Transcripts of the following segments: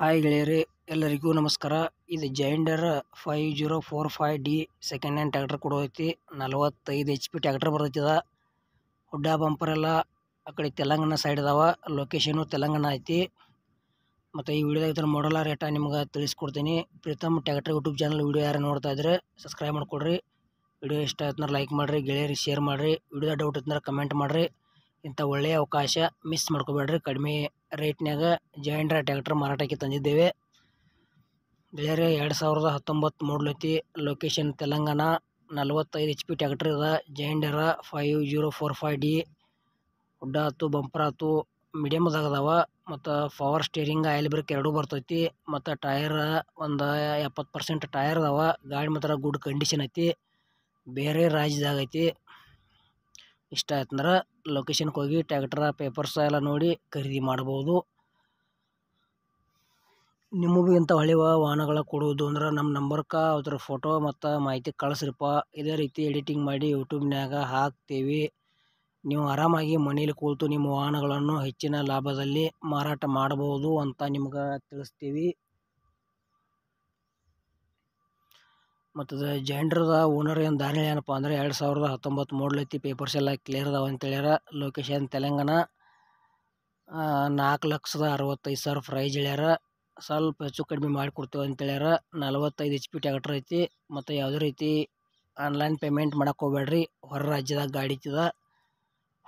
hi ಗೆಳೆಯರೇ ಎಲ್ಲರಿಗೂ ನಮಸ್ಕಾರ ಇದು John Deere five zero four five D second hand tractor ಕೂಡ ನಲ್ವತ್ತೈದು ಎಚ್ ಪಿ ಟ್ಯಾಕ್ಟ್ರ್ ಬರ್ತದ ಹುಡ್ಡ ಬಂಪರ್ ಎಲ್ಲ ಆ ಕಡೆ ತೆಲಂಗಾಣ ಸೈಡ್ ಅದಾವ ಲೊಕೇಶನು ತೆಲಂಗಾಣ ಐತಿ ಮತ್ತು ಈ ವಿಡಿಯೋದಾಗ ಇದ್ರ ಮಾಡಲ ರೇಟ ನಿಮ್ಗೆ ತಿಳಿಸ್ಕೊಡ್ತೀನಿ Preetam tractor YouTube channel video ಯಾರು ನೋಡ್ತಾ ಇದ್ರೆ ಸಬ್ಸ್ಕ್ರೈಬ್ ಮಾಡಿಕೊಡ್ರಿ ವಿಡಿಯೋ ಇಷ್ಟ ಆಯ್ತು ಲೈಕ್ ಮಾಡಿರಿ ಗೆಳೆಯರಿಗೆ ಶೇರ್ ಮಾಡಿರಿ ವಿಡಿಯೋದ ಡೌಟ್ ಇತ್ತಂದ್ರೆ ಕಮೆಂಟ್ ಮಾಡಿರಿ ಇಂಥ ಒಳ್ಳೆಯ ಅವಕಾಶ ಮಿಸ್ ಮಾಡ್ಕೋಬೇಡ್ರಿ ಕಡಿಮೆ ರೇಟ್ನ್ಯಾಗ ಜಾಯಿಂಟ್ರ ಟ್ರ್ಯಾಕ್ಟರ್ ಮಾರಾಟಕ್ಕೆ ತಂದಿದ್ದೇವೆ ಬೇರೆ ಎರಡು ಸಾವಿರದ ಹತ್ತೊಂಬತ್ತು ಮಾಡಲ್ ಲೊಕೇಶನ್ ತೆಲಂಗಾಣ ನಲ್ವತ್ತೈದು ಎಚ್ ಪಿ ಟ್ಯಾಕ್ಟ್ರ್ ಇದೆ John Deere five zero four five D ಉಡ್ಡ ಆತು ಬಂಪರ್ ಆತು ಮೀಡಿಯಮ್ದಾಗ ಅದಾವ ಮತ್ತು ಪವರ್ ಸ್ಟೀರಿಂಗ್ ಆಯಿಲ್ ಬ್ರೇಕ್ ಎರಡೂ ಬರ್ತೈತಿ ಮತ್ತು ಟೈರ್ ಒಂದು ಎಪ್ಪತ್ತು ಪರ್ಸೆಂಟ್ ಟೈರ್ ಅದಾವ ಗಾಡಿ ಮಾತ್ರ ಗುಡ್ ಕಂಡೀಷನ್ ಐತಿ ಬೇರೆ ರಾಜ್ಯದಾಗ ಐತಿ ಇಷ್ಟ ಆಯ್ತಂದ್ರೆ ಲೊಕೇಶನ್ಗೆ ಹೋಗಿ ಟ್ಯಾಕ್ಟ್ರ ಪೇಪರ್ಸ್ ಎಲ್ಲ ನೋಡಿ ಖರೀದಿ ಮಾಡ್ಬೋದು ನಿಮಗೂ ಇಂಥ ಹೊಳೆಯುವ ವಾಹನಗಳ ಕೊಡುವುದು ಅಂದ್ರೆ ನಮ್ಮ ನಂಬರ್ಕ ಅದ್ರ ಫೋಟೋ ಮತ್ತು ಮಾಹಿತಿ ಕಳಿಸ್ರಿಪ್ಪ ಇದೇ ರೀತಿ ಎಡಿಟಿಂಗ್ ಮಾಡಿ ಯೂಟ್ಯೂಬ್ನಾಗ ಹಾಕ್ತೀವಿ ನೀವು ಆರಾಮಾಗಿ ಮನೇಲಿ ಕೂತು ನಿಮ್ಮ ವಾಹನಗಳನ್ನು ಹೆಚ್ಚಿನ ಲಾಭದಲ್ಲಿ ಮಾರಾಟ ಮಾಡಬಹುದು ಅಂತ ನಿಮ್ಗೆ ತಿಳಿಸ್ತೀವಿ ಮತ್ತು ಅದು ಜಂಡ್ರದ ಓನರ್ ಏನು ದಾನಿ ಏನಪ್ಪ ಅಂದರೆ ಎರಡು ಸಾವಿರದ ಹತ್ತೊಂಬತ್ತು ಮಾಡಲ್ ಐತಿ ಪೇಪರ್ಸ್ ಎಲ್ಲ ಕ್ಲಿಯರ್ ಅದಾವೆ ಅಂತೇಳ್ಯಾರ ಲೊಕೇಶನ್ ತೆಲಂಗಾಣ ನಾಲ್ಕು ಲಕ್ಷದ ಅರವತ್ತೈದು ಸಾವಿರ ಪ್ರೈಜ್ ಹೇಳ್ಯಾರ ಸ್ವಲ್ಪ ಹೆಚ್ಚು ಕಡಿಮೆ ಮಾಡಿಕೊಡ್ತೇವೆ ಅಂತೇಳ್ಯಾರ ನಲ್ವತ್ತೈದು ಎಚ್ ಪಿ ಟ್ಯಾಕ್ಟ್ರ್ ಐತಿ ಮತ್ತು ಯಾವುದೇ ರೀತಿ ಆನ್ಲೈನ್ ಪೇಮೆಂಟ್ ಮಾಡಕ್ಕೆ ಹೋಗ್ಬೇಡ್ರಿ ಹೊರ ರಾಜ್ಯದಾಗ ಗಾಡಿ ಇತ್ತದ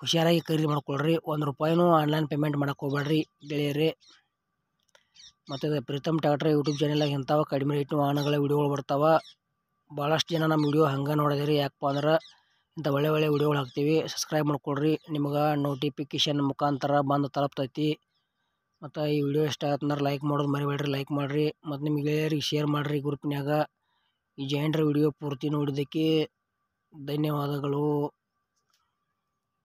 ಹುಷಾರಾಗಿ ಖರೀದಿ ಮಾಡ್ಕೊಳ್ರಿ ಒಂದು ರೂಪಾಯಿನೂ ಆನ್ಲೈನ್ ಪೇಮೆಂಟ್ ಮಾಡಕ್ಕೆ ಹೋಗ್ಬೇಡ್ರಿ ಗೆಳೆಯರಿ ಮತ್ತು ಪ್ರೀತಮ್ ಟ್ಯಾಕ್ಟ್ರ್ ಯೂಟ್ಯೂಬ್ ಚಾನೆಲಾಗ ಇಂಥವು ಕಡಿಮೆ ರೇಟ್ನ ವಾಹನಗಳ ವಿಡಿಯೋಗಳು ಬರ್ತಾವೆ ಭಾಳಷ್ಟು ಜನ ನಮ್ಮ ವೀಡಿಯೋ ಹಂಗೆ ನೋಡಿದ್ರಿ ಯಾಕಪ್ಪ ಅಂದ್ರೆ ಇಂಥ ಒಳ್ಳೆ ಒಳ್ಳೆ ವೀಡಿಯೋಗಳು ಹಾಕ್ತೀವಿ ಸಬ್ಸ್ಕ್ರೈಬ್ ಮಾಡ್ಕೊಡ್ರಿ ನಿಮ್ಗೆ ನೋಟಿಫಿಕೇಷನ್ ಮುಖಾಂತರ ಬಂದು ತಲುಪ್ತೈತಿ ಮತ್ತು ಈ ವಿಡಿಯೋ ಇಷ್ಟ ಆಯ್ತಂದ್ರೆ ಲೈಕ್ ಮಾಡೋದು ಮರಿಬೇಡ್ರಿ ಲೈಕ್ ಮಾಡಿರಿ ಮತ್ತು ನಿಮಗೆ ಶೇರ್ ಮಾಡಿರಿ ಗ್ರೂಪ್ನ್ಯಾಗ ಈ ಜೈನ್ರ ವಿಡಿಯೋ ಪೂರ್ತಿ ನೋಡಿದ್ದಕ್ಕೆ ಧನ್ಯವಾದಗಳು